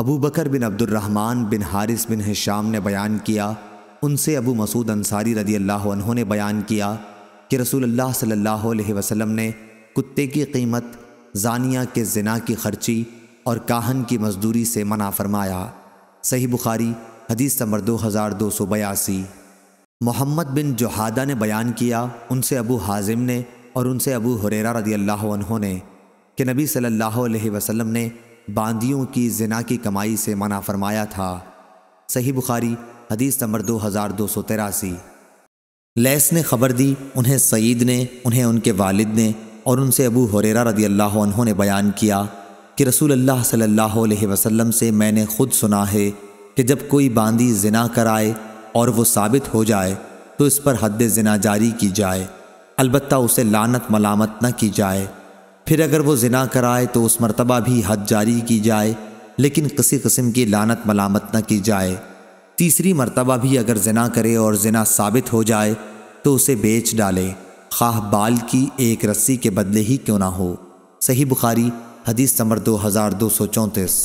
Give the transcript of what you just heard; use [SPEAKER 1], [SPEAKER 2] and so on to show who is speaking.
[SPEAKER 1] Abu Bakr bin Abdulrahman bin Harith bin Hisham ने बयान किया उनसे अबू मसूद अंसारी रदी अल्लाह ने बयान किया कि रसूल अल्लाह सल्लल्लाहु अलैहि वसल्लम ने कुत्ते की कीमत जानिया के जना की खर्ची और काहन की मजदूरी से मना फरमाया सही बुखारी हदीस नंबर दो हज़ार दो सौ बयासी मोहम्मद बिन जोहादा ने बयान किया उनसे अबू हाजिम ने और उनसे अबू हुरेरा रदी अल्लाह ने कि नबी सल्लल्लाहु अलैहि वसल्लम ने बांदियों की जना की कमाई से मना फरमाया था सही बुखारी हदीस नंबर दो हज़ार दो सौ तिरासी लैस ने खबर दी उन्हें सईद ने उन्हें उनके वालिद ने और उनसे अबू हुरेरा रदी अल्लाह ने बयान किया कि रसूल अल्लाह सल्लल्लाहु अलैहि वसल्लम से मैंने खुद सुना है कि जब कोई बांदी जिना कराए और वो साबित हो जाए तो इस पर हद जना जारी की जाए अलबत्त उसे लानत मलामत न की जाए फिर अगर वो जिना कराए तो उस मरतबा भी हद जारी की जाए लेकिन किसी कस्म की लानत मलामत न की जाए तीसरी मरतबा भी अगर जना करे और जना साबित हो जाए तो उसे बेच डाले खाह बाल की एक रस्सी के बदले ही क्यों ना हो सही बुखारी हदीस नंबर दो हज़ार दो सौ चौंतीस